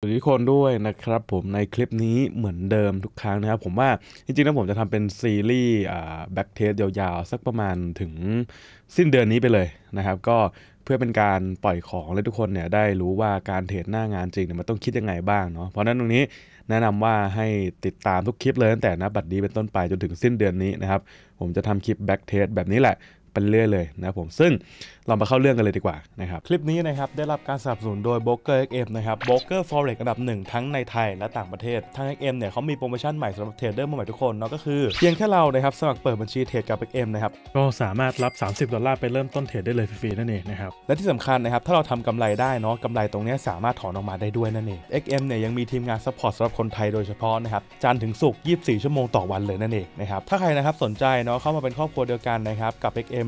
สวัสดีทุกคนด้วยนะครับผมในคลิปนี้เหมือนเดิมทุกครั้งนะครับ ผมว่าจริงๆ แล้วผมจะทำเป็นซีรีส์แบ็กเทสยาวๆ สักประมาณถึงสิ้นเดือนนี้ไปเลยนะครับ ก็เพื่อเป็นการปล่อยของและทุกคนเนี่ยได้รู้ว่าการเทรดหน้างานจริงเนี่ยมันต้องคิดยังไงบ้าง เนาะเพราะนั้นตรงนี้แนะนำว่าให้ติดตามทุกคลิปเลยตั้งแต่นะบัตรดีเป็นต้นไปจนถึงสิ้นเดือนนี้นะครับผมจะทำคลิปแบ็กเทสแบบนี้แหละไปเรื่อยเลยนะผมซึ่งเรามาเข้าเรื่องกันเลยดีกว่านะครับคลิปนี้นะครับได้รับการสนับสนุนโดย b r o k e r XM นะครับ b r o k e r Forex อันดับหนึ่งทั้งในไทยและต่างประเทศทาง XM เนี่ยเขามีโปรโมชั่นใหม่สำหรับเทรดเดอร์มือใหม่ทุกคนเนาะก็คือเพียงแค่เรานะครับสมัครเปิดบัญชีเทรดกับ XM นะครับก็สามารถรับ 30 ดอลลาร์ไปเริ่มต้นเทรดได้เลย ฟรีๆ นั่นเองนะครับและที่สำคัญนะครับถ้าเราทำกำไรได้เนาะกำไรตรงนี้สามารถถอนออกมาได้ด้วยนั่นเอง XM เนี่ยยังมีทีมงานซัพพอร์ตสำหรับคนไทย โดยเฉพาะนะครับจันถึงสุก24 ชั่วโมงต่อวันเลยนั่นเองนะครับถ้าใครนะครับสนใจเนาะเข้ามาเป็นครอบครัวเดียวกันนะครับกับ XM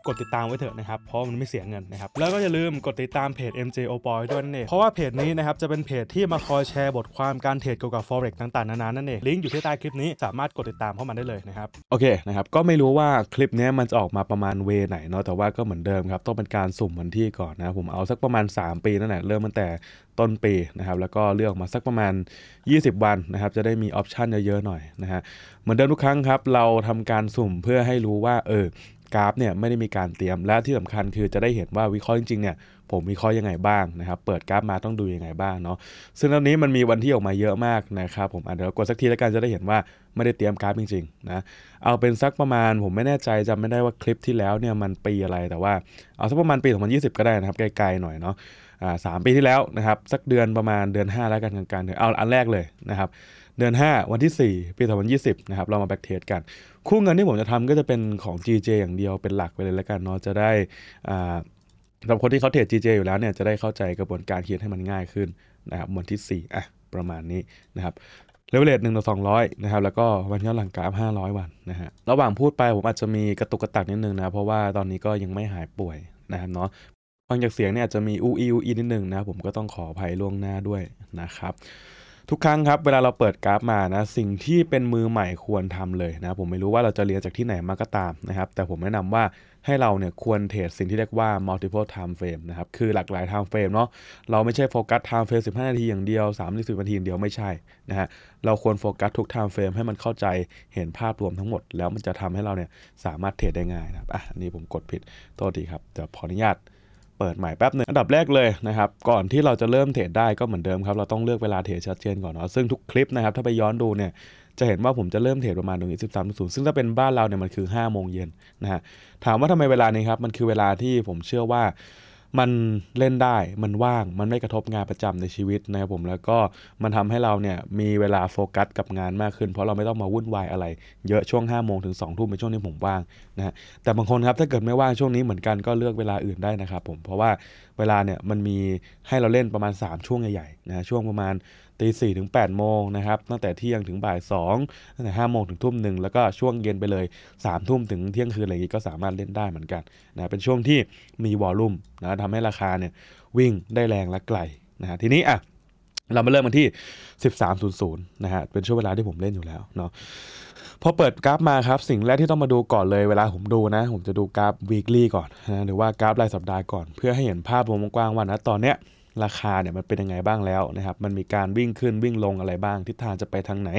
กดติดตามไว้เถอะนะครับ เพราะมันไม่เสียเงินนะครับ แล้วก็อย่าลืมกดติดตามเพจ MJ o p o y ด้วยนั่นเองเพราะว่าเพจนี้นะครับจะเป็นเพจที่มาคอยแชร์บทความการเทรดเกี่ยวกับ forex ต่าง ๆ นานา นั่นเอง ลิงก์อยู่ที่ใต้คลิปนี้ สามารถกดติดตามเข้ามาได้เลยนะครับ โอเคนะครับ ก็ไม่รู้ว่าคลิปนี้มันจะออกมาประมาณเวไหนเนาะแต่ว่าก็เหมือนเดิมครับ ต้องเป็นการสุ่มวันที่ก่อนนะ ผมเอาสักประมาณ 3 ปีนั่นแหละ เริ่มตั้งแต่ต้นปีนะครับ แล้วก็เลือกมาสักประมาณ 20วันนะครับ จะได้มีออปชันเยอะๆหน่อยนะฮะเหมือนเดิมทุกครั้งครับเราทำการสุ่มเพื่อให้รู้ว่าเออกราฟเนี่ยไม่ได้มีการเตรียมและ ที่สำคัญคือจะได้เห็นว่าวิเคราะห์จริงๆเนี่ยผมวิเคราะห์ยังไงบ้างนะครับเปิดกราฟมาต้องดูยังไงบ้างเนาะซึ่งตอนนี้มันมีวันที่ออกมาเยอะมากนะครับผมเดี๋ยวกดสักทีแล้วกันจะได้เห็นว่าไม่ได้เตรียมกราฟจริงๆนะเอาเป็นสักประมาณผมไม่แน่ใจจำไม่ได้ว่าคลิปที่แล้วเนี่ยมันปีอะไรแต่ว่าเอาสักประมาณปี2020 ก็ได้นะครับไกลๆ หน่อยเนาะอสามปีที่แล้วนะครับสักเดือนประมาณเดือน 5 แล้วกันกลางๆเอาอันแรกเลยนะครับเดือน5 วันที่ 4 ปี2020 นะครับ เรามาแบ็กเทสกัน คู่เงินที่ผมจะทำก็จะเป็นของ GJ อย่างเดียวเป็นหลักไปเลยแล้วกันเนาะจะได้สำหรับคนที่เขาเทรด GJ อยู่แล้วเนี่ยจะได้เข้าใจกระบวนการเขียนให้มันง่ายขึ้นนะครับวันที่4อ่ะประมาณนี้นะครับเลเวลเลตหนึ่งต่อสองร้อยนะครับ แล้วก็วันย้อนหลังกราฟห้าร้อยวันนะฮะระหว่างพูดไปผมอาจจะมีกระตุกกระตักนิดนึงนะเพราะว่าตอนนี้ก็ยังไม่หายป่วยนะครับเนาะฟังจากเสียงเนี่ยอาจจะมีอูอีอูอีนิดนึงนะผมก็ต้องขออภัยล่วงหน้าด้วยนะครับทุกครั้งครับเวลาเราเปิดกราฟมานะสิ่งที่เป็นมือใหม่ควรทำเลยนะผมไม่รู้ว่าเราจะเรียนจากที่ไหนมาก็ตามนะครับแต่ผมแนะนำว่าให้เราเนี่ยควรเทรดสิ่งที่เรียกว่า multiple time frame นะครับ คือหลากหลาย time frame เนาะเราไม่ใช่โฟกัส time frame 15นาทีอย่างเดียว3 0นาทีอย่างเดียวไม่ใช่นะฮะเราควรโฟกัสทุก time frame ให้มันเข้าใจเห็นภาพรวมทั้งหมด แล้วมันจะทำให้เราเนี่ยสามารถเทรดได้ง่ายนะครับอ่ะนี่ผมกดผิดโทษทีครับเดี๋ยวขออนุญาตเปิดใหม่แป๊บหนึ่งอันดับแรกเลยนะครับก่อนที่เราจะเริ่มเทรดได้ก็เหมือนเดิมครับเราต้องเลือกเวลาเทรดชัดเจนก่อนเนาะซึ่งทุกคลิปนะครับถ้าไปย้อนดูเนี่ยจะเห็นว่าผมจะเริ่มเทรดประมาณตรงนี้1 3์ซึ่งถ้าเป็นบ้านเราเนี่ยมันคือ5โมงเย็นนะฮะถามว่าทำไมเวลานี้ครับมันคือเวลาที่ผมเชื่อว่ามันเล่นได้ มันว่าง มันไม่กระทบงานประจำในชีวิตนะครับผม แล้วก็มันทำให้เราเนี่ยมีเวลาโฟกัสกับงานมากขึ้น เพราะเราไม่ต้องมาวุ่นวายอะไรเยอะช่วง5้าโมงถึงสองทุ่มเป็นช่วงที่ผมว่างนะฮะ แต่บางคนครับถ้าเกิดไม่ว่างช่วงนี้เหมือนกันก็เลือกเวลาอื่นได้นะครับผม เพราะว่าเวลาเนี่ยมันมีให้เราเล่นประมาณ 3 ช่วงใหญ่ๆนะช่วงประมาณตีสี่ถึงแปดโมงนะครับ ตั้งแต่เที่ยงถึงบ่ายสองตั้งแต่ห้าโมงถึงทุ่มหนึ่งแล้วก็ช่วงเย็นไปเลยสามทุ่มถึงเที่ยงคืน อะไรอย่างนี้ก็สามารถเล่นได้เหมือนกันนะเป็นช่วงที่มีวอลลุ่มนะทำให้ราคาเนี่ยวิ่งได้แรงและไกลนะฮะทีนี้อ่ะเรามาเริ่มกันที่ 13.00นะฮะเป็นช่วงเวลาที่ผมเล่นอยู่แล้วเนาะพอเปิดกราฟมาครับ สิ่งแรกที่ต้องมาดูก่อนเลยเวลาผมดูนะผมจะดูกราฟ weekly ก่อนนะหรือว่ากราฟรายสัปดาห์ก่อนเพื่อให้เห็นภาพวงกว้างว่านะตอนเนี้ยราคาเนี่ยมันเป็นยังไงบ้างแล้วนะครับมันมีการวิ่งขึ้นวิ่งลงอะไรบ้างทิศทางจะไปทางไหน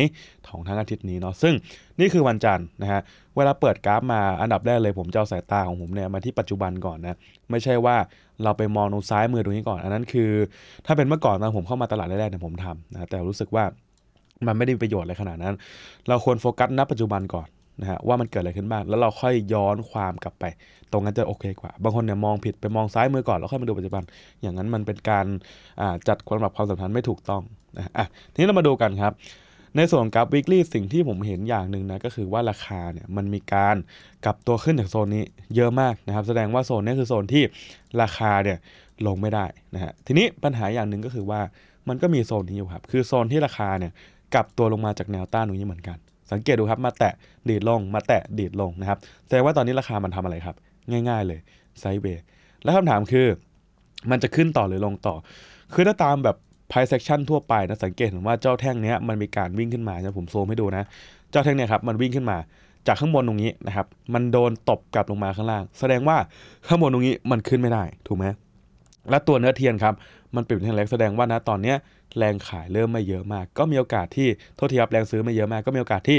ของทั้งอาทิตย์นี้เนาะซึ่ง นี่คือวันจันทร์นะฮะเวลาเปิดกราฟมาอันดับแรกเลยผมจะเอาสายตาของผมเนี่ยมาที่ปัจจุบันก่อนนะไม่ใช่ว่าเราไปมองตรงซ้ายมือตรงนี้ก่อน อันนั้นคือถ้าเป็นเมื่อก่อนตอนผมเข้ามาตลาดแรกๆเนี่ยผมทำนะแต่รู้สึกว่ามันไม่ได้มีประโยชน์อะไรขนาดนั้น เราควรโฟกัสณปัจจุบันก่อนนะฮะว่ามันเกิดอะไรขึ้นบ้าง แล้วเราค่อยย้อนความกลับไป ตรงนั้นจะโอเคกว่า บางคนเนี่ยมองผิดไปมองซ้ายมือก่อนแล้วค่อยมาดูปัจจุบัน อย่างนั้นมันเป็นการจัดความแบบความสัมพันธ์ไม่ถูกต้องนะฮะทีนี้เรามาดูกันครับ ในส่วนกราฟ weekly สิ่งที่ผมเห็นอย่างหนึ่งนะก็คือว่าราคาเนี่ยมันมีการกลับตัวขึ้นจากโซนนี้เยอะมากนะครับแสดงว่าโซนนี้คือโซนที่ราคาเนี่ยลงไม่ได้นะฮะ ทีนี้ปัญหาอย่างหนึ่งก็คือว่ามันก็มีโซนนี้อยู่ครับ คือโซนที่ราคาเนี่ยกลับตัวลงมาจากแนวต้านตรงนี้เหมือนกันสังเกตดูครับมาแตะดีดลงมาแตะดีดลงนะครับแสดงว่าตอนนี้ราคามันทำอะไรครับ ง่ายๆเลยไซเบย์แล้วคำถามคือมันจะขึ้นต่อหรือลงต่อ คือถ้าตามแบบไพ่เซกชันทั่วไปนะสังเกตเห็นว่าเจ้าแท่งนี้มันมีการวิ่งขึ้นมานะผมโซมให้ดูนะ เจ้าแท่งเนี้ครับมันวิ่งขึ้นมาจากข้างบนตรงนี้นะครับ มันโดนตบกลับลงมาข้างล่าง แสดงว่าข้างบนตรงนี้มันขึ้นไม่ได้ถูกไหมและตัวเนื้อเทียนครับมันเปลี่ยนเป็แรงแสดงว่านะตอนนี้แรงขายเริ่มไม่เยอะมาก ก็มีโอกาสที่โทษทีครับแรงซื้อไม่เยอะมากก็มีโอกาสที่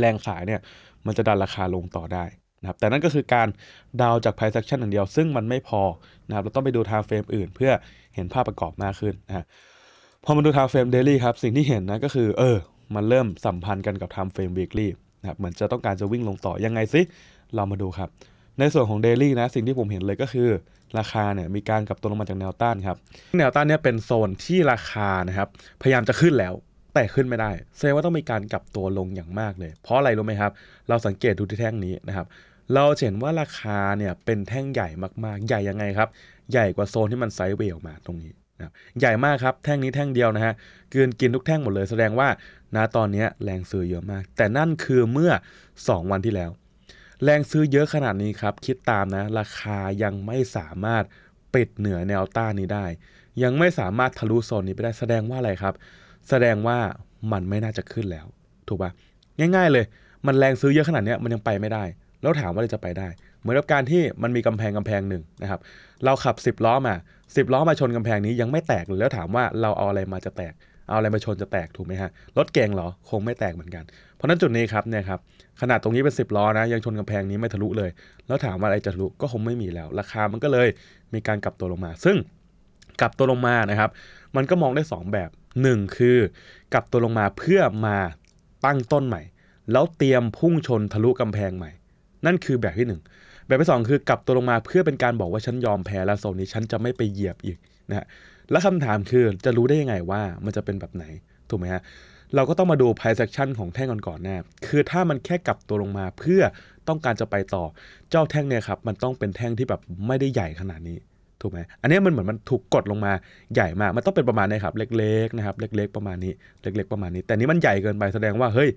แรงขายเนี่ยมันจะดันราคาลงต่อได้นะครับแต่นั่นก็คือการดาวจากไพ่เซ็ c ชั o อย่างเดียวซึ่งมันไม่พอนะครับเราต้องไปดูทา m e f r a m อื่นเพื่อเห็นภาพประกอบมากขึ้นนะพอมาดูทา m e frame d a i l ครับสิ่งที่เห็นนะก็คือเออมันเริ่มสัมพันธ์กันกับทา m e frame w e ลี่นะครับเหมือนจะต้องการจะวิ่งลงต่อยังไงซิ เรามาดูครับในส่วนของเดลี่นะสิ่งที่ผมเห็นเลยก็คือ ราคาเนี่ยมีการกลับตัวลงมาจากแนวต้านครับแนวต้านเนี่ยเป็นโซนที่ราคานะครับพยายามจะขึ้นแล้ว แต่ขึ้นไม่ได้แสดงว่าต้องมีการกลับตัวลงอย่างมากเลย เพราะอะไรรู้ไหมครับ เราสังเกตดูที่แท่งนี้นะครับเราเห็นว่าราคาเนี่ยเป็นแท่งใหญ่มากๆ ใหญ่ยังไงครับใหญ่กว่าโซนที่มันไซด์เวลมาตรงนี้นะใหญ่มากครับแท่งนี้แท่งเดียวนะฮะกินกินทุกแท่งหมดเลย แสดงว่าณตอนนี้แรงซื้อเยอะมาก แต่นั่นคือเมื่อ 2 วันที่แล้วแรงซื้อเยอะขนาดนี้ครับ คิดตามนะ ราคายังไม่สามารถปิดเหนือแนวต้านนี้ได้ ยังไม่สามารถทะลุโซนนี้ไปได้แสดงว่าอะไรครับ แสดงว่ามันไม่น่าจะขึ้นแล้ว ถูกปะง่าย ๆเลย มันแรงซื้อเยอะขนาดนี้มันยังไปไม่ได้ แล้วถามว่าจะไปได้ เหมือนกับการที่มันมีกำแพงกำแพงหนึ่งนะครับเราขับ 10 ล้อมา10ล้อมาชนกำแพงนี้ยังไม่แตกเลยแล้วถามว่าเราเอาอะไรมาจะแตกเอาอะไรมาชนจะแตกถูกไหมฮะรถเก่งเหรอคงไม่แตกเหมือนกัน เพราะนั้นจุดนี้ครับเนี่ยครับขนาดตรงนี้เป็น10ล้อนะ ยังชนกำแพงนี้ไม่ทะลุเลย แล้วถามว่าอะไรจะทะลุก็คงไม่มีแล้ว ราคามันก็เลยมีการกลับตัวลงมา ซึ่งกลับตัวลงมานะครับ มันก็มองได้ 2 แบบ 1 คือ กลับตัวลงมาเพื่อมาตั้งต้นใหม่ แล้วเตรียมพุ่งชนทะลุกำแพงใหม่ นั่นคือแบบที่ 1 แบบที่2คือกลับตัวลงมาเพื่อเป็นการบอกว่าฉันยอมแพ้แล้วโซนนี้ฉันจะไม่ไปเหยียบอีกนะฮะแล้วคำถามคือจะรู้ได้ยังไงว่ามันจะเป็นแบบไหน ถูกไหมฮะ เราก็ต้องมาดู price action ของแท่งก่อนๆนะคือถ้ามันแค่กลับตัวลงมาเพื่อต้องการจะไปต่อเจ้าแท่งเนี่ยครับ มันต้องเป็นแท่งที่แบบไม่ได้ใหญ่ขนาดนี้ถูกไหม อันนี้มันเหมือนมันถูกกดลงมาใหญ่มากมันต้องเป็นประมาณนี้ครับ เล็ก ๆนะครับ เล็กๆประมาณนี้เล็ก ๆ ประมาณนี้ แต่นี้มันใหญ่เกินไปแสดงว่าเฮ้ย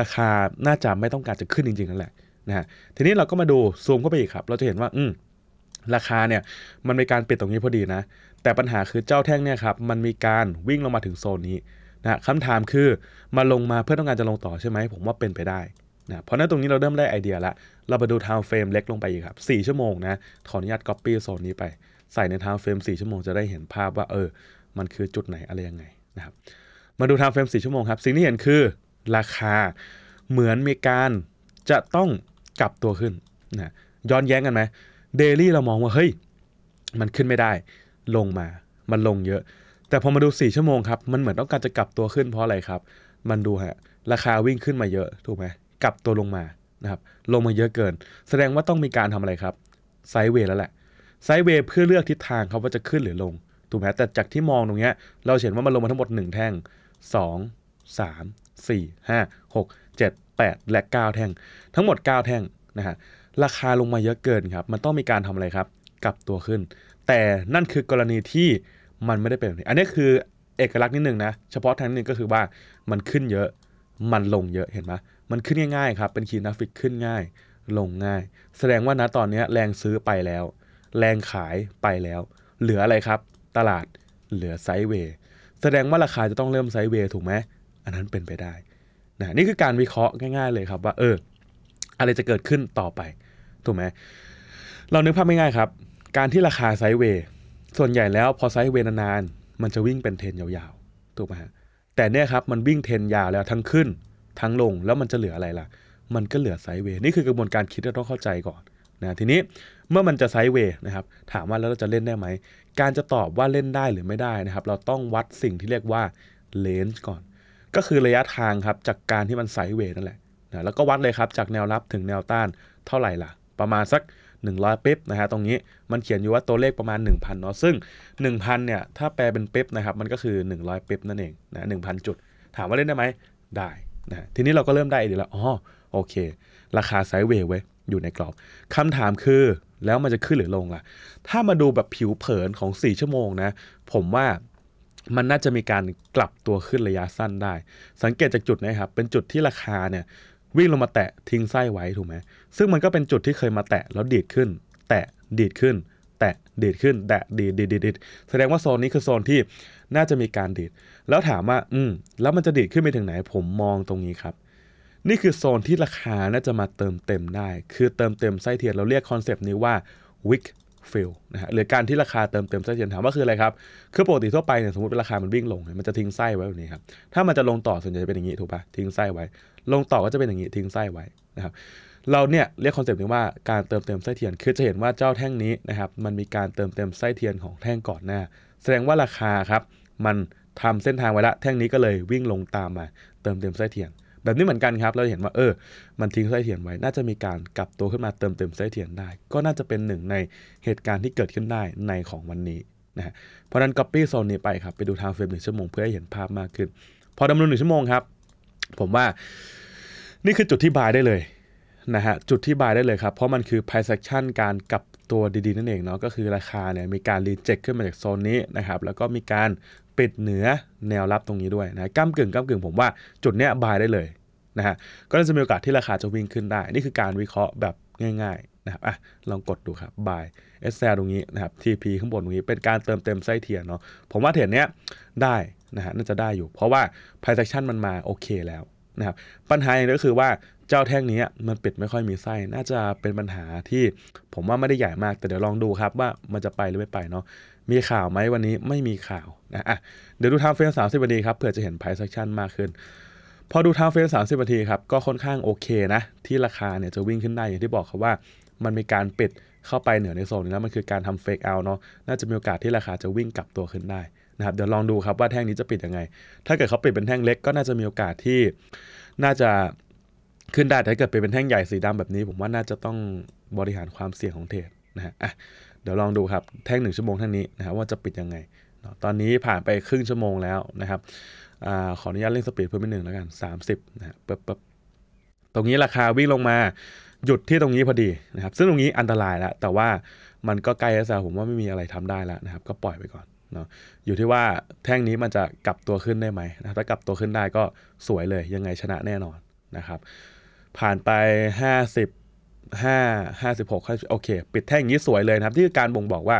ราคาน่าจะไม่ต้องการจะขึ้นจริงๆนั่นแหละนะฮะทีนี้เราก็มาดูซูมเข้าไปอีกครับ เราจะเห็นว่าอืมราคาเนี่ย มันมีการปิดตรงนี้พอดีนะแต่ปัญหาคือเจ้าแท่งเนี่ยครับมันมีการวิ่งลงมาถึงโซนนี้นะคำถามคือ มาลงมาเพื่อต้องการจะลงต่อใช่ไหม ผมว่าเป็นไปได้นะเพราะนั้นตรงนี้เราเริ่มได้ไอเดียละเราไปดูทาวเฟรมเล็กลงไปอีกครับ 4 ชั่วโมงนะ ขออนุญาตปปี้โซนนี้ไป ใส่ในทาวเฟรม4ชั่วโมงจะได้เห็นภาพว่าเออ มันคือจุดไหนอะไรยังไงนะครับมาดูทาวเฟรม4ชั่วโมงครับสิ่งที่เห็นคือราคาเหมือนมีการจะต้องกลับตัวขึ้นนะย้อนแย้งกันไหมเดลี่เรามองว่าเฮ้ยมันขึ้นไม่ได้ลงมา มันลงเยอะ แต่พอมาดู 4 ชั่วโมงครับ มันเหมือนต้องการจะกลับตัวขึ้น เพราะอะไรครับ มันดูฮะ ราคาวิ่งขึ้นมาเยอะ ถูกไหมกลับตัวลงมา นะครับ ลงมาเยอะเกิน แสดงว่าต้องมีการทำอะไรครับ ไซด์เวย์แล้วแหละ ไซด์เวย์เพื่อเลือกทิศทางครับว่าจะขึ้นหรือลงถูกไหมแต่จากที่มองตรงเนี้ย เราเห็นว่ามันลงมาทั้งหมด 1 แท่ง2 3 4 5 6 7 8และ 9 แท่ง ทั้งหมด 9 แท่งนะฮะ ราคาลงมาเยอะเกินครับ มันต้องมีการทำอะไรครับ กลับตัวขึ้นแต่นั่นคือกรณีที่มันไม่ได้เป็นแบบนี้ อันนี้คือ เอกลักษณ์นิดนึงนะ เฉพาะทางนึงก็คือว่ามันขึ้นเยอะมันลงเยอะเห็นไหมมันขึ้นง่าย ๆ ครับเป็นคีย์นาฟิกขึ้นง่าย ลงง่าย แสดงว่านะตอนนี้แรงซื้อไปแล้ว แรงขายไปแล้ว เหลืออะไรครับ ตลาดเหลือไซด์เวย์แสดงว่าราคาจะต้องเริ่มไซด์เวย์ถูกไหมอันนั้นเป็นไปได้นะนี่คือการวิเคราะห์ง่าย ๆ เลยครับว่าเอออะไรจะเกิดขึ้นต่อไป ถูกไหมเรานึกภาพไม่ง่ายครับการที่ราคาไซด์เวย์ ส่วนใหญ่แล้วพอไซด์เวย์นานๆมันจะวิ่งเป็นเทรนยาวๆถูกไหมฮะแต่เนี่ยครับมันวิ่งเทรนยาวแล้วทั้งขึ้นทั้งลงแล้วมันจะเหลืออะไรล่ะ มันก็เหลือไซด์เวย์นี่คือกระบวนการคิดที่ต้องเข้าใจก่อนนะทีนี้เมื่อมันจะไซด์เวย์นะครับถามว่าแล้วเราจะเล่นได้ไหมการจะตอบว่าเล่นได้หรือไม่ได้นะครับเราต้องวัดสิ่งที่เรียกว่าเลนส์ก่อน ก็คือระยะทางครับจากการที่มันไซด์เวย์นั่นแหละนะแล้วก็วัดเลยครับจากแนวรับถึงแนวต้านเท่าไหร่ล่ะประมาณสัก100เป๊ปนะฮะตรงนี้มันเขียนอยู่ว่าตัวเลขประมาณ 1,000 เนาะซึ่ง 1,000 เนี่ย ถ้าแปลเป็นเป๊ปนะครับมันก็คือ 100 เป๊ปนั่นเองนะหนึ่งพันจุดถามว่าเล่นได้ไหมได้นะทีนี้เราก็เริ่มได้เดี๋ยวละอ๋อโอเค ราคาไซด์เวย์ไว้อยู่ในกรอบคำถามคือแล้วมันจะขึ้นหรือลงล่ะ ถ้ามาดูแบบผิวเผินของ 4 ชั่วโมงนะผมว่ามันน่าจะมีการกลับตัวขึ้นระยะสั้นได้ สังเกตจากจุดนะครับเป็นจุดที่ราคาเนี่ยวิ่งลงมาแตะทิ้งไส้ไว้ถูกไหมซึ่งมันก็เป็นจุดที่เคยมาแตะแล้วดีดขึ้นแตะดีดขึ้นแตะดีดขึ้นแตะดีดดีดดีดแสดงว่าโซนนี้คือโซนที่น่าจะมีการดีด แล้วถามว่าอืมแล้วมันจะดีดขึ้นไปถึงไหนผมมองตรงนี้ครับ นี่คือโซนที่ราคาน่าจะมาเติมเต็มได้ คือเติมเต็มไส้เทียนเราเรียกคอนเซปต์นี้ว่า w i ก k ฟิลนะฮะหรือการที่ราคาเติมเติมไส้เทียนถามว่าคืออะไรครับคือปกติทั่วไปเนี่ยสมมติราคา มันวิ่งลงมันจะทิ้งไส้ไว้แบบนี้ครับถ้ามันจะลงต่อส่วนใหญ่จะเป็นอย่างนี้ถูกปะทิ้งไส้ไว้ ลงต่อก็จะเป็นอย่างนี้ทิ้งไส้ไว้นะครับเราเนี่ยเรียกคอนเซปต์นี้ว่าการเติมเติมไส้เทียนคือจะเห็นว่าเจ้าแท่งนี้นะครับมันมีการเติมเติมไส้เทียนของแท่งก่อนหน้า แสดงว่าราคาครับมันทำเส้นทางไว้ละ แท่งนี้ก็เลยวิ่งลงตามมาเติมเติมไส้เทียนแบบนี้เหมือนกันครับ เราเห็นว่าเออ มันทิ้งไส้เทียนไว้ น่าจะมีการกลับตัวขึ้นมาเติมเต็มไส้เทียนได้ ก็น่าจะเป็นหนึ่งในเหตุการณ์ที่เกิดขึ้นได้ในของวันนี้นะฮะเพราะนั้น Copy โซนนี้ไปครับ ไปดูทางเฟรมหนึ่งชั่วโมงเพื่อให้เห็นภาพมากขึ้น พอดำเนินหนึ่งชั่วโมงครับ ผมว่านี่คือจุดที่บายได้เลยนะฮะ จุดที่บายได้เลยครับ เพราะมันคือ p r i เซ a c t i o การกลับตัวดี ๆ นั่นเองเนาะก็คือราคาเนี่ยมีการรีเจ็คขึ้นมาจากโซนนี้นะครับแล้วก็มีการ ปิดเหนือแนวรับตรงนี้ด้วยนะก้ามกึ่งก้ามกึ่งผมว่าจุดเนี้ยบายได้เลยนะฮะก็จะมีโอกาสที่ราคาจะวิ่งขึ้นได้ นี่คือการวิเคราะห์แบบง่ายๆนะครับอ่ะลองกดดูครับบายเอสแตรงนี้นะครับ TP ข้างบนตรงนี้ เป็นการเติมเต็มไส้เทียนเนาะผมว่าเทียนเนี้ยได้นะฮะน่าจะได้อยู่เพราะว่าไพรเซชันมันมาโอเคแล้วนะครับปัญหาอย่างก็คือว่าเจ้าแท่งนี้มันปิดไม่ค่อยมีไส้ น่าจะเป็นปัญหาที่ผมว่าไม่ได้ใหญ่มาก แต่เดี๋ยวลองดูครับว่ามันจะไปหรือไม่ไปเนาะ มีข่าวไหมวันนี้ไม่มีข่าวนะอ่ะเดี๋ยวดูทางเฟรมสามสิบนาทีครับ เผื่อจะเห็นไพซ์เซชั่นมากขึ้น พอดูทางเฟรมสามสิบนาทีครับก็ค่อนข้างโอเคนะ ที่ราคาเนี่ยจะวิ่งขึ้นได้อย่างที่บอกครับว่ามันมีการปิดเข้าไปเหนือในโซนนี้แล้วมันคือการทำเฟกเอาเนาะ น่าจะมีโอกาสที่ราคาจะวิ่งกลับตัวขึ้นได้นะครับ เดี๋ยวลองดูครับว่าแท่งนี้จะปิดยังไง ถ้าเกิดเขาปิดเป็นแท่งเล็กก็น่าจะมีโอกาสที่น่าจะขึ้นได้ถ้าเกิดเป็นแท่งใหญ่สีดำแบบนี้ ผมว่าน่าจะต้องบริหารความเสี่ยงของเทรดนะฮะะเดี๋ยวลองดูครับแท่งหนึ่งชั่วโมงแท่งนี้นะครับว่าจะปิดยังไง ตอนนี้ผ่านไปครึ่งชั่วโมงแล้วนะครับอขออนุญาตเล่นสปีดเพิ่มอีกหนึ่งแล้วกัน 30นะฮะปึ๊บปึ๊บตรงนี้ราคาวิ่งลงมาหยุดที่ตรงนี้พอดีนะครับ ซึ่งตรงนี้อันตรายแล้ว แต่ว่ามันก็ใกล้แล้วผมว่าไม่มีอะไรทำได้แล้วนะครับก็ปล่อยไปก่อนเนาะอยู่ที่ว่าแท่งนี้มันจะกลับตัวขึ้นได้ไหมนะถ้ากลับตัวขึ้นได้ก็สวยเลยยังไงชนะแน่นอนนะครับผ่านไปห้าสิบห้าห้าสิบหกโอเค ปิดแท่งอย่างนี้สวยเลยนะครับ ที่คือการบ่งบอกว่า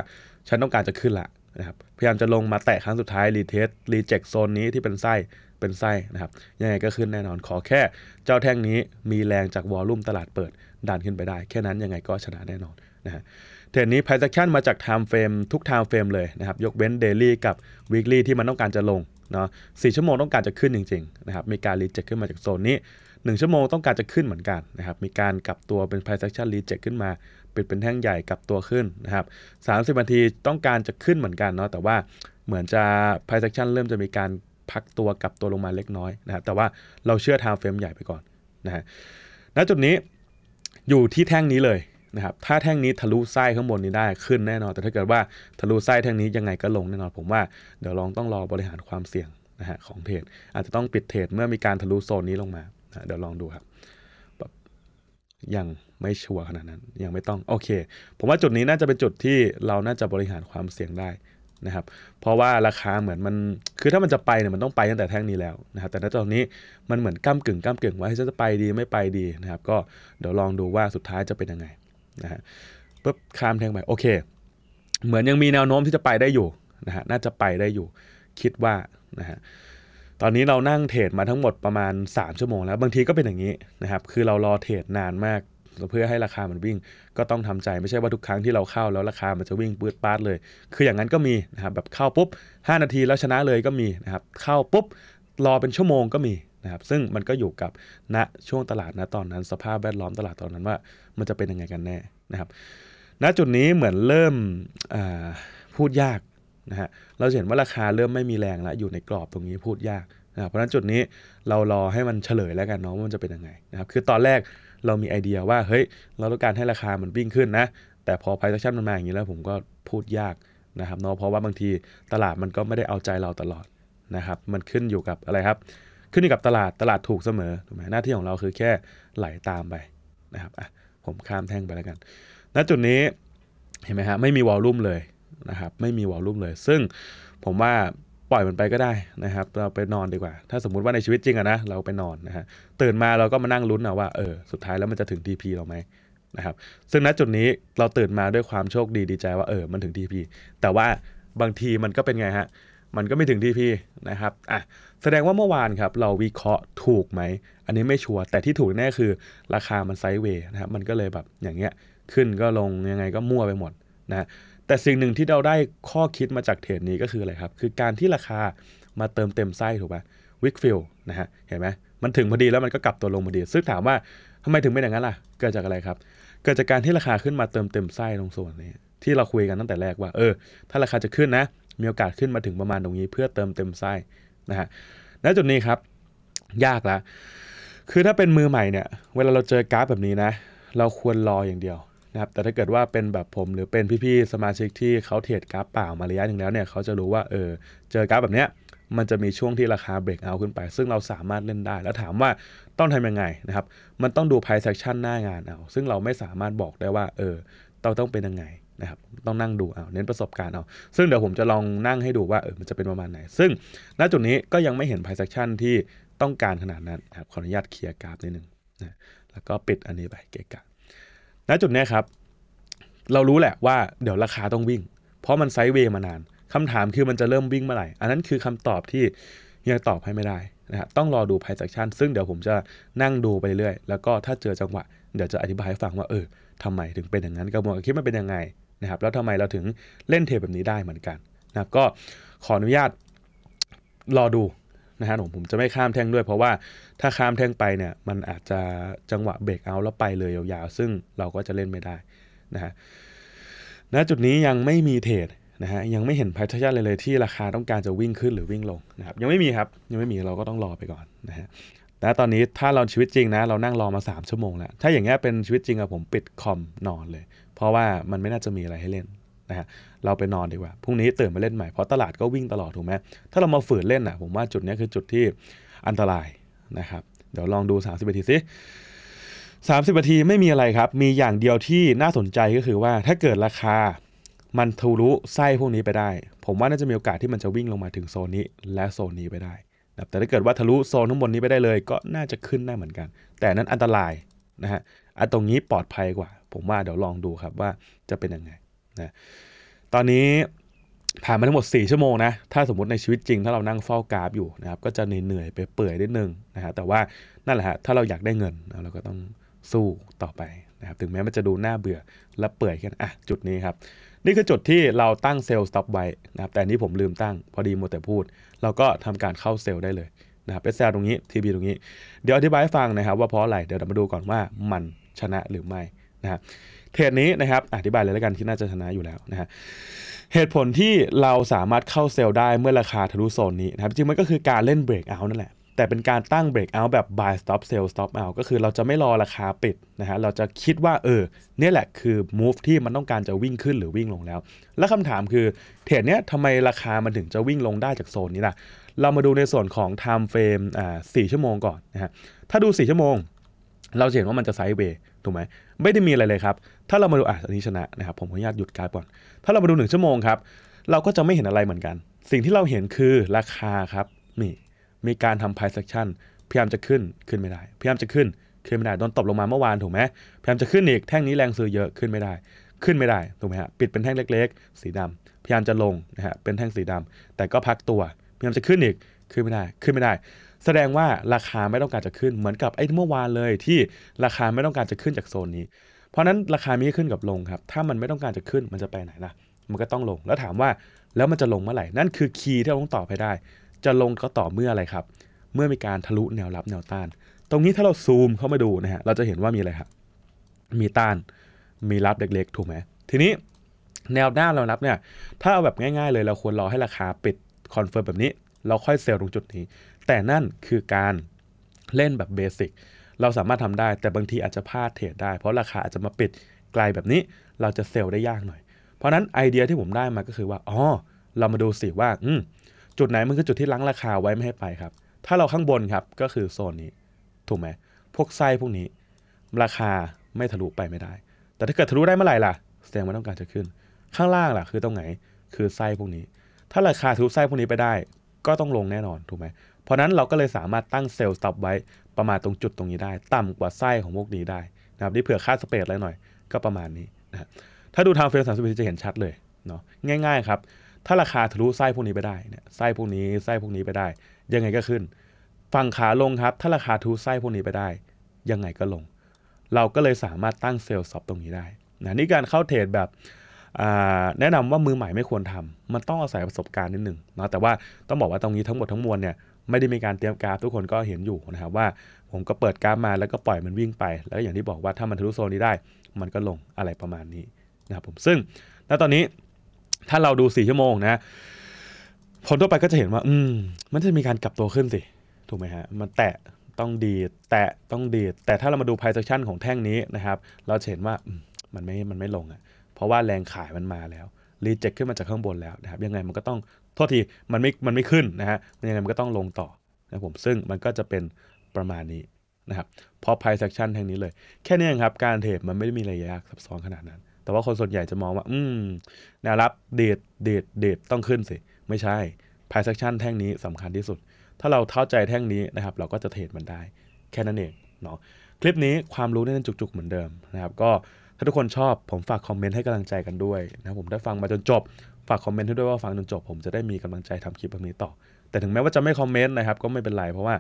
ฉันต้องการจะขึ้นละนะครับ พยายามจะลงมาแตะครั้งสุดท้ายรีเทสรีเจ็คโซนนี้ที่เป็นไส้เป็นไส้นะครับยังไงก็ขึ้นแน่นอนขอแค่เจ้าแท่งนี้มีแรงจากวอลลุ่มตลาดเปิดดันขึ้นไปได้ แค่นั้นยังไงก็ชนะแน่นอนนะฮะเทรนนี้ไพ s a c ชั o นมาจากไทม์เฟรมทุกไทม์เฟรมเลยนะครับ ยกเว้นเดลี่กับวีคลี่ที่มันต้องการจะลงเนาะสชั่วโมงต้องการจะขึ้นจริงๆนะครับมีการรีเจ็คขึ้นมาจากโซนนี้1 ชั่วโมงต้องการจะขึ้นเหมือนกันนะครับ มีการกลับตัวเป็น price action reject ขึ้นมา เป็นเป็นแท่งใหญ่กลับตัวขึ้นนะครับ30นาทีต้องการจะขึ้นเหมือนกันเนาะ แต่ว่าเหมือนจะ price action เริ่มจะมีการพักตัวกลับตัวลงมาเล็กน้อยนะครับแต่ว่าเราเชื่อ time frame ใหญ่ไปก่อนนะฮะ ณ จุดนี้อยู่ที่แท่งนี้เลยนะครับ ถ้าแท่งนี้ทะลุไส้ข้างบนนี้ได้ขึ้นแน่นอน แต่ถ้าเกิดว่าทะลุไส้แท่งนี้ยังไงก็ลงแน่นอน ผมว่า เดี๋ยวลองต้องรอบริหารความเสี่ยงนะฮะของเทรดอาจจะต้องปิดเทรดเมื่อมีการทะลุโซนนี้ลงมานะเดี๋ยวลองดูครับแบบยังไม่ชัวร์ขนาดนั้น ยังไม่ต้อง โอเค ผมว่าจุดนี้น่าจะเป็นจุดที่เรา น่าจะบริหารความเสี่ยงได้นะครับ เพราะว่าราคาเหมือนมัน คือถ้ามันจะไปเนี่ย มันต้องไปตั้งแต่แท่งนี้แล้วนะครับ แต่ณตอนนี้ มันเหมือนก้ากึ่งก้ากึ่งว่าจะไปดีไม่ไปดีนะครับ ก็เดี๋ยวลองดูว่าสุดท้ายจะเป็นยังไงนะฮะปุ๊บข้ามแท่งไปโอเค เหมือนยังมีแนวโน้มที่จะไปได้อยู่นะฮะ น่าจะไปได้อยู่ คิดว่า นะฮะตอนนี้เรานั่งเทรดมาทั้งหมดประมาณ 3 ชั่วโมงแล้ว บางทีก็เป็นอย่างนี้ นะครับคือเรารอเทรดนานมากเพื่อให้ราคามันวิ่ง ก็ต้องทำใจ ไม่ใช่ว่าทุกครั้งที่เราเข้าแล้วราคามันจะวิ่งปื๊ดปาดเลย คืออย่างนั้นก็มีนะครับแบบเข้าปุ๊บ 5 นาทีแล้วชนะเลยก็มีนะครับเข้าปุ๊บรอเป็นชั่วโมงก็มีนะครับซึ่งมันก็อยู่กับณช่วงตลาดนะตอนนั้น สภาพแวดล้อมตลาดตอนนั้นว่า มันจะเป็นยังไงกันแน่นะครับณจุดนี้เหมือนเริ่มพูดยากนะฮะเราเห็นว่าราคาเริ่มไม่มีแรงแล้วอยู่ในกรอบตรงนี้พูดยากนะเพราะฉะนั้นจุดนี้เรารอให้มันเฉลยแล้วกันเนาะว่ามันจะเป็นยังไงนะครับคือตอนแรกเรามีไอเดียว่าเฮ้ยเราต้องการให้ราคามันวิ่งขึ้นนะแต่พอไพ i ซ e a c t i o มันมาอย่างนี้แล้วผมก็พูดยากนะครับเนาะเพราะว่าบางทีตลาดมันก็ไม่ได้เอาใจเราตลอดนะครับมันขึ้นอยู่กับอะไรครับขึ้นอยู่กับตลาดตลาดถูกเสมอถูกไหมหน้าที่ของเราคือแค่ไหลตามไปนะครับอ่ะผมข้ามแท่งไปแล้วกันณจุดนี้เห็นไหมฮะไม่มีวอลลุ่มเลยนะครับไม่มีวอลลุ่มเลย ซึ่งผมว่าปล่อยมันไปก็ได้นะครับ เราไปนอนดีกว่า ถ้าสมมุติว่าในชีวิตจริงอะนะเราไปนอนนะฮะตื่นมาเราก็มานั่งลุ้นนะว่าเออสุดท้ายแล้วมันจะถึง TP เราไหมนะครับ ซึ่งณจุดนี้เราตื่นมาด้วยความโชคดีดีใจว่าเออมันถึง TP แต่ว่าบางทีมันก็เป็นไงฮะมันก็ไม่ถึง TP นะครับอ่ะแสดงว่าเมื่อวานครับเราวิเคราะห์ถูกไหม อันนี้ไม่ชัวร์แต่ที่ถูกแน่คือ ราคามันไซด์เวย์นะครับมันก็เลยแบบ อย่างเงี้ย ขึ้นก็ลงยังไงก็มั่วไปหมดนะแต่สิ่งหนึ่งที่เราได้ข้อคิดมาจากเทรดนี้ก็คืออะไรครับ คือการที่ราคามาเติมเต็มไส้ถูกไหมวิกฟิลนะฮะ เห็นไหมมันถึงพอดีแล้วมันก็กลับตัวลงพอดี ซึ่งถามว่าทำไมถึงเป็นอย่างนั้นล่ะ เกิดจากอะไรครับ เกิดจากการที่ราคาขึ้นมาเติมเต็มไส้ตรงส่วนนี้ ที่เราคุยกันตั้งแต่แรกว่า เออ ถ้าราคาจะขึ้นนะ มีโอกาสขึ้นมาถึงประมาณตรงนี้ เพื่อเติมเต็มไส้นะฮะ ณ จุดนี้ครับ ยากละคือถ้าเป็นมือใหม่เนี่ย เวลาเราเจอกราฟแบบนี้นะ เราควรรออย่างเดียวนะครับแต่ถ้าเกิดว่าเป็นแบบผมหรือเป็นพี่ๆสมาชิกที่เขาเทรดกราฟเปล่ามาระยะหนึ่งแล้วเนี่ยเขาจะรู้ว่าเออเจอกราฟแบบเนี้ย มันจะมีช่วงที่ราคาเบรกเอาขึ้นไป ซึ่งเราสามารถเล่นได้ แล้วถามว่าต้องทำยังไงนะครับมันต้องดูไพ่เซ็กชันหน้างานเอาซึ่งเราไม่สามารถบอกได้ว่า เออเราต้องเป็นยังไงนะครับต้องนั่งดูเอาเน้นประสบการณ์เอา ซึ่งเดี๋ยวผมจะลองนั่งให้ดูว่าเออมันจะเป็นประมาณไหน ซึ่งณจุดนี้ก็ยังไม่เห็นไพ่เซ็กชันที่ต้องการขนาดนั้นนะครับขออนุญาตเคลียร์กราฟนิดนึงนะแล้วก็ปิดอันนี้ไปเกะกะณจุดนี้ครับ เรารู้แหละว่าเดี๋ยวราคาต้องวิ่ง เพราะมันไซด์เวย์มานาน คำถามคือมันจะเริ่มวิ่งเมื่อไหร่ อันนั้นคือคำตอบที่ยังตอบให้ไม่ได้นะฮะต้องรอดูไพร์เกชันซึ่งเดี๋ยวผมจะนั่งดูไปเรื่อยแล้วก็ถ้าเจอจังหวะเดี๋ยวจะอธิบายให้ฟังว่าเออทำไมถึงเป็นอย่างนั้นกระบวนการคิดมันเป็นยังไงนะครับ แล้วทำไมเราถึงเล่นเทปแบบนี้ได้เหมือนกันนะครับก็ขออนุญาตรอดูนะฮะผมผมจะไม่ข้ามแท่งด้วยเพราะว่าถ้าข้ามแท่งไปเนี่ยมันอาจจะจังหวะเบรกเอาแล้วไปเลยยาวๆ ซึ่งเราก็จะเล่นไม่ได้นะฮะณจุดนี้ยังไม่มีเทรดนะฮะยังไม่เห็นพายทยาเลยเลยที่ราคาต้องการจะวิ่งขึ้นหรือวิ่งลงนะครับ ยังไม่มีครับยังไม่มีเราก็ต้องรอไปก่อนนะฮะแต่ตอนนี้ถ้าเราชีวิตจริงนะเรานั่งรอมา 3 ชั่วโมงแล้วถ้าอย่างเงี้ยเป็นชีวิตจริงอะผมปิดคอมนอนเลย เพราะว่ามันไม่น่าจะมีอะไรให้เล่นนะฮะเราไปนอนดีกว่า พรุ่งนี้ตื่นมาเล่นใหม่ เพราะตลาดก็วิ่งตลอดถูกไหมถ้าเรามาฝืนเล่นอ่ะ ผมว่าจุดนี้คือจุดที่อันตรายนะครับ เดี๋ยวลองดู 30นาทีสิ30นาทีไม่มีอะไรครับ มีอย่างเดียวที่น่าสนใจก็คือว่า ถ้าเกิดราคามันทะลุไส้พวกนี้ไปได้ ผมว่าน่าจะมีโอกาสที่มันจะวิ่งลงมาถึงโซนนี้ และโซนนี้ไปได้ แต่ถ้าเกิดว่าทะลุโซนทั้งบนนี้ไปได้เลย ก็น่าจะขึ้นได้เหมือนกัน แต่นั้นอันตรายนะฮะอันตรงนี้ปลอดภัยกว่า ผมว่าเดี๋ยวลองดูครับว่าจะเป็นยังไงนะตอนนี้ ผ่านมาทั้งหมด 4 ชั่วโมงนะ ถ้าสมมติในชีวิตจริง ถ้าเรานั่งเฝ้ากราฟอยู่นะครับก็จะเหนื่อยไปเปื่อยนิดนึงนะฮะแต่ว่านั่นแหละฮะถ้าเราอยากได้เงิน เราก็ต้องสู้ต่อไปนะครับถึงแม้มันจะดูน่าเบื่อและเปื่อยแค่อ่ะจุดนี้ครับนี่คือจุดที่เราตั้งเซลล์สต็อปไว้นะครับแต่นี้ผมลืมตั้ง พอดีโมแต่พูด เราก็ทำการเข้าเซลล์ได้เลยนะครับเปเซแตรงนี้ทีบีตรงนี้เดี๋ยวอธิบายให้ฟังนะครับว่าเพราะอะไรเดี๋ยวเรามาดูก่อนว่ามันชนะหรือไม่นะครับเพจนี้นะครับ อธิบายเลยแล้วกันที่น่าจะชนะอยู่แล้วนะฮะ เหตุผลที่เราสามารถเข้าเซลล์ได้เมื่อราคาทะลุโซนนี้นะครับ จริงมันก็คือการเล่นเบรกเอาท์นั่นแหละ แต่เป็นการตั้งเบรกเอาท์แบบ buy stop sell stop out ก็คือเราจะไม่รอราคาปิดนะฮะ เราจะคิดว่าเออ เนี่ยแหละคือ move ที่มันต้องการจะวิ่งขึ้นหรือวิ่งลงแล้ว และคำถามคือเทรดเนี้ยทำไมราคามันถึงจะวิ่งลงได้จากโซนนี้ล่ะ เรามาดูในส่วนของ time frame อ่าสี่ชั่วโมงก่อนนะฮะ ถ้าดู4ชั่วโมง เราเห็นว่ามันจะไซด์เวย์ถูกไหม ไม่ได้มีอะไรเลยครับถ้าเรามาดูอ่ะอันนี้ชนะนะครับผมขออนุญาตหยุดการก่อนถ้าเรามาดู 1 ชั่วโมงครับ เราก็จะไม่เห็นอะไรเหมือนกัน สิ่งที่เราเห็นคือราคาครับนี่ มีการทำ price action พยายามจะขึ้นขึ้นไม่ได้พยายามจะขึ้นขึ้นไม่ได้โดนตบลงมาเมื่อวานถูกไหมพยายามจะขึ้นอีกแท่งนี้แรงซื้อเยอะขึ้นไม่ได้ ขึ้นไม่ได้ถูกไหมฮะปิดเป็นแท่งเล็ก ๆ สีดำ พยายามจะลงนะฮะเป็นแท่งสีดำ แต่ก็พักตัวพยายามจะขึ้นอีกขึ้นไม่ได้ขึ้นไม่ได้ แสดงว่าราคาไม่ต้องการจะขึ้นเหมือนกับไอ้เมื่อวานเลยที่ราคาไม่ต้องการจะขึ้นจากโซนนี้เพราะนั้นราคามีขึ้นกับลงครับ ถ้ามันไม่ต้องการจะขึ้น มันจะไปไหนล่ะ มันก็ต้องลง แล้วถามว่าแล้วมันจะลงเมื่อไหร่ นั่นคือคีย์ที่เราต้องตอบให้ได้ จะลงก็ต่อเมื่ออะไรครับ เมื่อมีการทะลุแนวรับแนวต้าน ตรงนี้ถ้าเราซูมเข้ามาดูนะฮะ เราจะเห็นว่ามีอะไรครับมีต้าน มีรับเล็กๆ ถูกไหม ทีนี้แนวด้านเรารับเนี่ย ถ้าเอาแบบง่าย ๆ เลย เราควรรอให้ราคาปิดคอนเฟิร์มแบบนี้ เราค่อยเซลล์ตรงจุดนี้ แต่นั่นคือการเล่นแบบเบสิกเราสามารถทำได้ แต่บางทีอาจจะพลาดเทรดได้ เพราะราคาอาจจะมาปิดไกลแบบนี้เราจะเซลล์ได้ยากหน่อยเพราะนั้นไอเดียที่ผมได้มาก็คือว่าอ๋อเรามาดูสิว่าอืจุดไหนมันคือจุดที่ลังราคาไว้ไม่ให้ไปครับ ถ้าเราข้างบนครับก็คือโซนนี้ ถูกไหมพวกไส้พวกนี้ ราคาไม่ทะลุไปไม่ได้ แต่ถ้าเกิดทะลุได้เมื่อไหร่ล่ะแสดงว่าต้องการจะขึ้น ข้างล่างล่ะคือตรงไหน คือไส้พวกนี้ ถ้าราคาทะลุไส้พวกนี้ไปได้ ก็ต้องลงแน่นอนถูกไหมเพราะนั้นเราก็เลยสามารถตั้งเซลล์สต็อปไว้ประมาณตรงจุดตรงนี้ได้ ต่ำกว่าไส้ของพวกนี้ได้นะครับนี่เผื่อค่าสเปซอะไรหน่อย ก็ประมาณนี้นะถ้าดูทางเฟรมสามสิบจะเห็นชัดเลยเนาะง่ายๆครับถ้าราคาทะลุไส้พวกนี้ไปได้เนี่ยไส้พวกนี้ไส้พวกนี้ไปได้ ยังไงก็ขึ้นฝั่งขาลงครับถ้าราคาทะลุไส้พวกนี้ไปได้ ยังไงก็ลง เราก็เลยสามารถตั้งเซลล์ซอบตรงนี้ได้นะนี่การเข้าเทรดแบบแนะนำว่ามือใหม่ไม่ควรทำ มันต้องอาศัยประสบการณ์นิดหนึ่งนะแต่ว่าต้องบอกว่าตรงนี้ทั้งหมดทั้งมวลเนี่ยไม่ได้มีการเตรียมกราฟ ทุกคนก็เห็นอยู่นะครับว่า ผมก็เปิดกราฟมาแล้วก็ปล่อยมันวิ่งไป แล้วอย่างที่บอกว่าถ้ามันทะลุโซนนี้ได้ มันก็ลงอะไรประมาณนี้นะครับผมซึ่งณตอนนี้ถ้าเราดู4ชั่วโมงนะคนทั่วไปก็จะเห็นว่า อืมมันจะมีการกลับตัวขึ้นสิถูกไหมฮะ มันแตะต้องดีแตะต้องดีแต่ถ้าเรามาดูไพ i c e action ของแท่งนี้นะครับ เราเห็นว่ามันไม่มันไม่ลงอะ่ะเพราะว่าแรงขายมันมาแล้วรีเจ็คขึ้นมาจากข้างบนแล้วนะครับยังไงมันก็ต้องทษทีมันไม่ มันไม่ขึ้นนะฮะยังไงมันก็ต้องลงต่อนะผม ซึ่งมันก็จะเป็นประมาณนี้นะครับ พอไพ่เ e action ท่งนี้เลย แค่นี้ครับ การเทรดมันไม่ได้มีอะไรยากซับซ้อนขนาดนั้น แต่ว่าคนส่วนใหญ่จะมองว่า อืมแนวรับเดดเดดเดดต้องขึ้นสิ ไม่ใช่ ไพ่ c e action แท่งนี้สำคัญที่สุด ถ้าเราเท้าใจแท่งนี้นะครับ เราก็จะเทรดมันได้ แค่นั้นเอง เนาะ คลิปนี้ความรู้แน่นจุกๆเหมือนเดิมนะครับ ก็ถ้าทุกคนชอบผมฝากคอมเมนต์ให้กำลังใจกันด้วยนะครับผม ได้ฟังมาจนจบฝากคอมเมนต์ด้วยว่าฟังจนจบผมจะได้มีกำลังใจทำคลิปแบบนี้ต่อ แต่ถึงแม้ว่าจะไม่คอมเมนต์นะครับก็ไม่เป็นไรเพราะว่า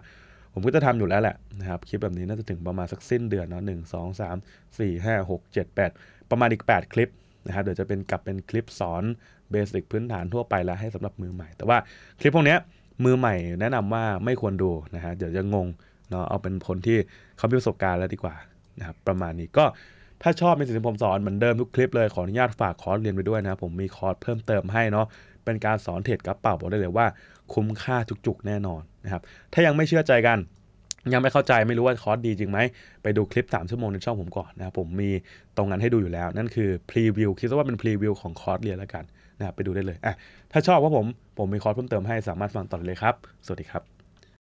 ผมก็จะทำอยู่แล้วแหละนะครับคลิปแบบนี้น่าจะถึงประมาณสักสิ้นเดือนเนาะหนึ่งสองสามสี่ห้าหกเจ็ดแปดประมาณอีก 8 คลิปนะครับเดี๋ยวจะเป็นกลับเป็นคลิปสอน เบสิกพื้นฐานทั่วไปแล้วให้สำหรับมือใหม่ แต่ว่าคลิปพวกนี้มือใหม่ แนะนำว่าไม่ควรดูนะฮะเดี๋ยวจะงงเนาะเอาเป็นคนที่เขามีประสบการณ์แล้วดีกว่านะครับประมาณนี้ก็ถ้าชอบในสิ่งที่ผมสอน เหมือนเดิมทุกคลิปเลย ขออนุญาตฝากคอร์สเรียนไปด้วยนะผมมีคอร์สเพิ่มเติมให้เนาะเป็นการสอนเทรดกระเป๋าบอกได้เลยว่าคุ้มค่าจุกๆแน่นอนนะครับถ้ายังไม่เชื่อใจกัน ยังไม่เข้าใจไม่รู้ว่าคอร์สดีจริงไหม ไปดูคลิป 3 ชั่วโมงในช่องผมก่อนนะครับผมมีตรงนั้นให้ดูอยู่แล้ว นั่นคือพรีวิวคิดว่าเป็นพรีวิวของคอร์สเรียนแล้วกันนะครับไปดูได้เลยอ่ะถ้าชอบว่าผมผมมีคอร์สเพิ่มเติมให้สามารถฟังต่อเลยครับ สวัสดีครับ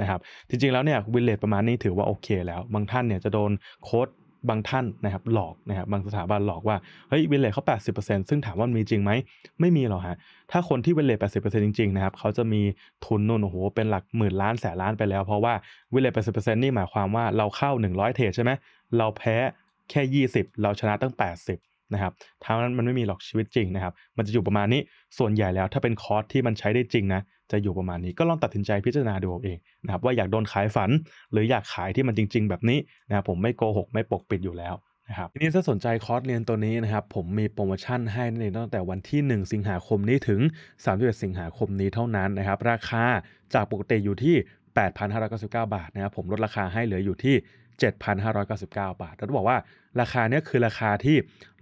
นะครับจริงๆแล้วเนี่ยวินเลตประมาณนี้ถือว่าโอเคแล้ว บางท่านเนี่ยจะโดนโค้ดบางท่านนะครับหลอกนะครับบางสถาบันหลอกว่าเฮ้ยวินเลตเขา80%ซึ่งถามว่ามีจริงไหมไม่มีหรอกฮะถ้าคนที่วินเลต80%จริงๆนะครับเขาจะมีทุนนู่นโอ้โหเป็นหลักหมื่นล้านแสนล้านไปแล้ว เพราะว่าวินเลต80%นี่หมายความว่าเราเข้า 100เทรดใช่ไหมเราแพ้แค่ 20 เราชนะตั้ง 80 นะครับทั้งนั้นมันไม่มีหรอกชีวิตจริงนะครับมันจะอยู่ประมาณนี้ส่วนใหญ่แล้ว ถ้าเป็นคอร์สที่มันใช้ได้จริงนะจะอยู่ประมาณนี้ก็ลองตัดสินใจพิจารณาดูเองนะครับว่าอยากโดนขายฝันหรืออยากขายที่มันจริงๆ แบบนี้นะครับผมไม่โกหก ไม่ปกปิดอยู่แล้วนะครับทีนี้ถ้าสนใจคอร์สเรียนตัวนี้นะครับผมมีโปรโมชั่นให้ในตั้งแต่วันที่ 1 สิงหาคมนี้ถึง 31สิงหาคมนี้เท่านั้นนะครับ ราคาจากปกติอยู่ที่ 8,599 บาทนะครับผมลดราคาให้เหลืออยู่ที่7,599 บาทแล้วบอกว่าราคาเนี้ยคือราคาที่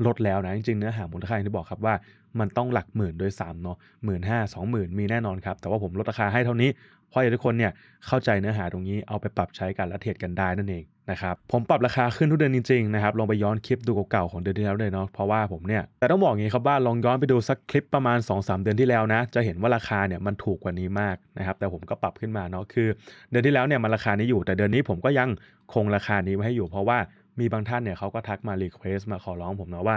ลดแล้วนะจริงๆเนื้อหามูลค่ายที่บอกครับว่ามันต้องหลักหมื่นโดยสามเนาะหมื่นห้าสองหมื่นมีแน่นอนครับ แต่ว่าผมลดราคาให้เท่านี้เพราะอยากทุกคนเนี่ยเข้าใจเนื้อหาตรงนี้เอาไปปรับใช้กันและเทียดกันได้นั่นเองนะครับ ผมปรับราคาขึ้นทุกเดือนจริงๆนะครับ ลองไปย้อนคลิปดูเก่าๆของเดือนที่แล้วเลยเนาะเพราะว่าผมเนี่ยแต่ต้องบอกอย่างนี้ครับว่าลองย้อนไปดูสักคลิปประมาณ 2-3 เดือนที่แล้วนะจะเห็นว่าราคาเนี่ยมันถูกกว่านี้มากนะครับแต่ผมก็ปรับขึ้นมาเนาะคือ เดือนที่แล้วเนี่ยมันราคานี้อยู่ แต่เดือนนี้ผมก็ยังคงราคานี้ไว้ให้อยู่ เพราะว่ามีบางท่านเนี่ยเขาก็ทักมารีเควสมาขอร้องผมเนาะว่า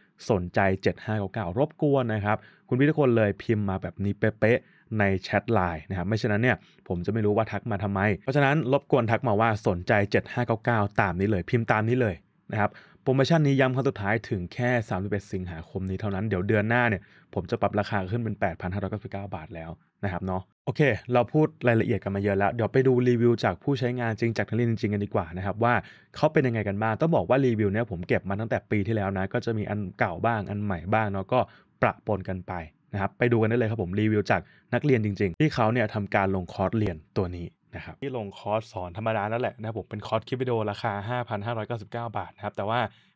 สนใจ 7599 รบกวนนะครับ คุณพี่ทุกคนเลยพิมพ์มาแบบนี้เป๊ะๆ ในแชทไลน์นะครับ ไม่เ่นนั้นเนี่ยผมจะไม่รู้ว่าทักมาทำไม เพราะฉะนั้น รบกวนทักมาว่าสนใจ 7599 ตามนี้เลยพิมพ์ตามนี้เลย นะครับโปรโมชั่นนี้ย้ำครั้งสุดท้ายถึงแค่ 31 สิงหาคมนี้เท่านั้นเดี๋ยวเดือนหน้าเนี่ยผมจะปรับราคาขึ้นเป็น 8,599 บาทแล้วนะครับเนาะโอเค เราพูดรายละเอียดกันมาเยอะแล้วเดี๋ยวไปดูรีวิวจากผู้ใช้งานจริงจากนักเรียนจริงกันดีกว่านะครับว่าเขาเป็นยังไงกันบ้างต้องบอกว่ารีวิวเนี่ยผมเก็บมาตั้งแต่ปีที่แล้วนะก็จะมีอันเก่าบ้างอันใหม่บ้างเนาะก็ประปนกันไปนะครับไปดูกันได้เลยครับผมรีวิวจากนักเรียนจริง ๆ ที่เขาเนี่ยทำการลงคอร์สเรียนตัวนี้นะครับที่ลงคอร์สสอนธรรมดานั่นแหละนะครับผมเป็นคอร์สคลิปวิดีโอราคา5,599บาทนะครับแต่ว่า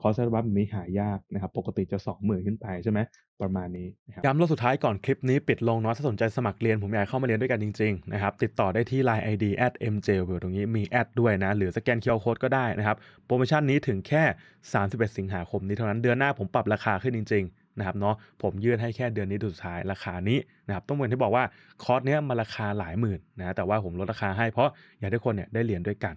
คอร์สอัลบัฟนี้หายากนะครับ ปกติจะสองหมื่นขึ้นไปใช่ไหมประมาณนี้ย้ำรอบสุดท้ายก่อนคลิปนี้ ปิดลงเนาะ ถ้าสนใจสมัครเรียนผมอยากเข้ามาเรียนด้วยกันจริงๆนะครับ ติดต่อได้ที่ Line ID at mjw ตรงนี้มีแอดด้วยนะ หรือสแกน QR Code ก็ได้นะครับ โปรโมชั่นนี้ถึงแค่ 31 สิงหาคมนี้เท่านั้นเดือนหน้าผมปรับราคาขึ้นจริง ๆนะครับเนาะ ผมยื่นให้แค่เดือนนี้สุดท้ายราคานี้นะครับ ต้องเหมือนที่บอกว่าคอร์สเนี้ยมาราคาหลายหมื่นนะ แต่ว่าผมลดราคาให้เพราะอยากให้คนเนี่ยได้เรียนด้วยกัน